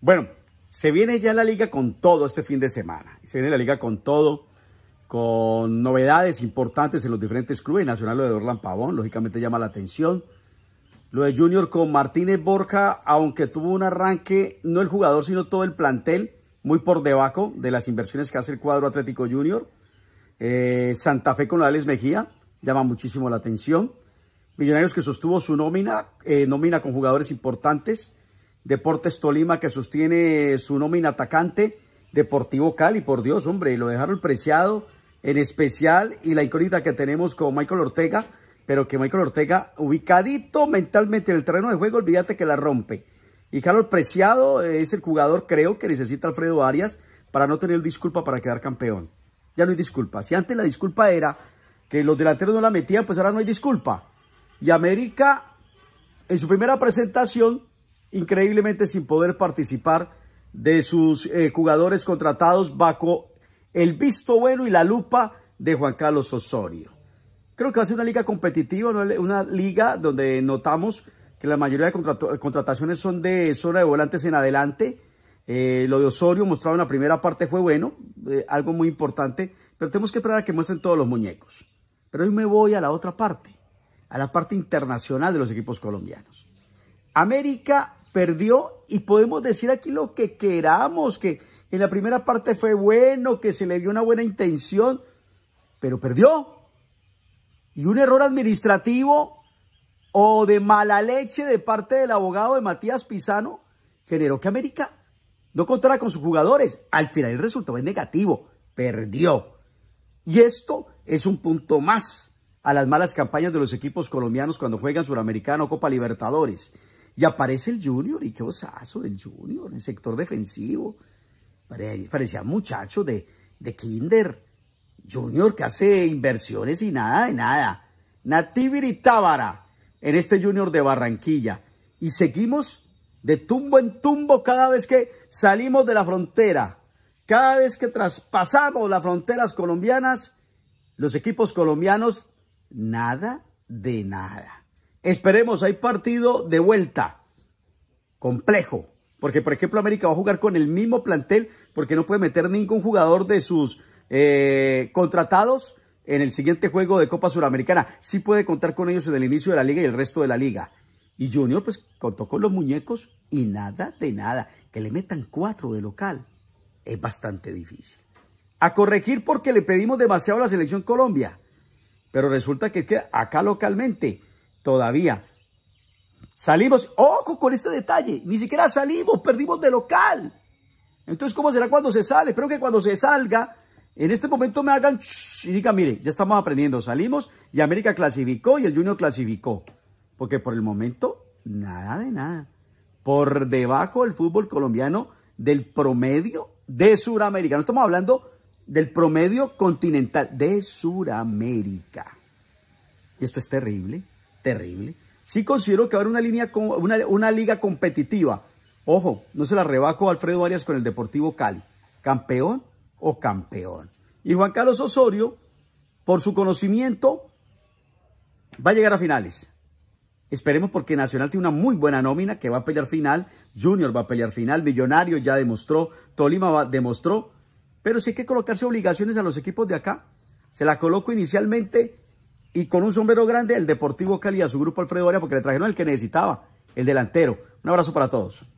Bueno, se viene ya la liga con todo este fin de semana. Se viene la liga con todo, con novedades importantes en los diferentes clubes. Nacional lo de Orlan Pavón, lógicamente llama la atención. Lo de Junior con Martínez Borja, aunque tuvo un arranque, no el jugador, sino todo el plantel, muy por debajo de las inversiones que hace el cuadro Atlético Junior. Eh, Santa Fe con Alex Mejía, llama muchísimo la atención. Millonarios que sostuvo su nómina, eh, nómina con jugadores importantes. Deportes Tolima que sostiene su nómina atacante, Deportivo Cali, por Dios, hombre, lo dejaron preciado en especial y la incógnita que tenemos con Michael Ortega, pero que Michael Ortega ubicadito mentalmente en el terreno de juego, olvídate que la rompe. Y Carlos Preciado eh, es el jugador, creo, que necesita Alfredo Arias para no tener disculpa para quedar campeón. Ya no hay disculpa. Si antes la disculpa era que los delanteros no la metían, pues ahora no hay disculpa. Y América, en su primera presentación, increíblemente sin poder participar de sus eh, jugadores contratados bajo el visto bueno y la lupa de Juan Carlos Osorio. Creo que va a ser una liga competitiva, una liga donde notamos que la mayoría de contrataciones son de zona de volantes en adelante. Eh, lo de Osorio mostrado en la primera parte fue bueno, eh, algo muy importante, pero tenemos que esperar a que muestren todos los muñecos. Pero hoy me voy a la otra parte, a la parte internacional de los equipos colombianos. América perdió y podemos decir aquí lo que queramos, que en la primera parte fue bueno, que se le dio una buena intención, pero perdió. Y un error administrativo o de mala leche de parte del abogado de Matías Pisano generó que América no contara con sus jugadores. Al final el resultado es negativo, perdió. Y esto es un punto más a las malas campañas de los equipos colombianos cuando juegan Suramericano Copa Libertadores. Y aparece el Junior, y qué osazo del Junior, en el sector defensivo. Parecía muchacho de, de Kinder. Junior que hace inversiones y nada de nada. Nativiri Tábara en este Junior de Barranquilla. Y seguimos de tumbo en tumbo cada vez que salimos de la frontera. Cada vez que traspasamos las fronteras colombianas, los equipos colombianos, nada de nada. Esperemos, hay partido de vuelta. Complejo. Porque, por ejemplo, América va a jugar con el mismo plantel porque no puede meter ningún jugador de sus eh, contratados en el siguiente juego de Copa Suramericana. Sí puede contar con ellos en el inicio de la liga y el resto de la liga. Y Junior, pues, contó con los muñecos y nada de nada. Que le metan cuatro de local es bastante difícil. A corregir porque le pedimos demasiado a la selección Colombia. Pero resulta que, que acá localmente todavía. Salimos, ojo con este detalle, ni siquiera salimos, perdimos de local. Entonces, ¿cómo será cuando se sale? Espero que cuando se salga, en este momento me hagan y digan, mire, ya estamos aprendiendo, salimos y América clasificó y el Junior clasificó. Porque por el momento, nada de nada. Por debajo del fútbol colombiano del promedio de Sudamérica, No estamos hablando del promedio continental de Sudamérica. Y esto es terrible terrible. Sí considero que haber una, línea, una, una liga competitiva. Ojo, no se la rebajo Alfredo Arias con el Deportivo Cali. Campeón o campeón. Y Juan Carlos Osorio, por su conocimiento, va a llegar a finales. Esperemos porque Nacional tiene una muy buena nómina que va a pelear final. Junior va a pelear final. Millonario ya demostró. Tolima demostró. Pero sí hay que colocarse obligaciones a los equipos de acá. Se la coloco inicialmente y con un sombrero grande el Deportivo Cali a su grupo Alfredo Arias porque le trajeron el que necesitaba, el delantero. Un abrazo para todos.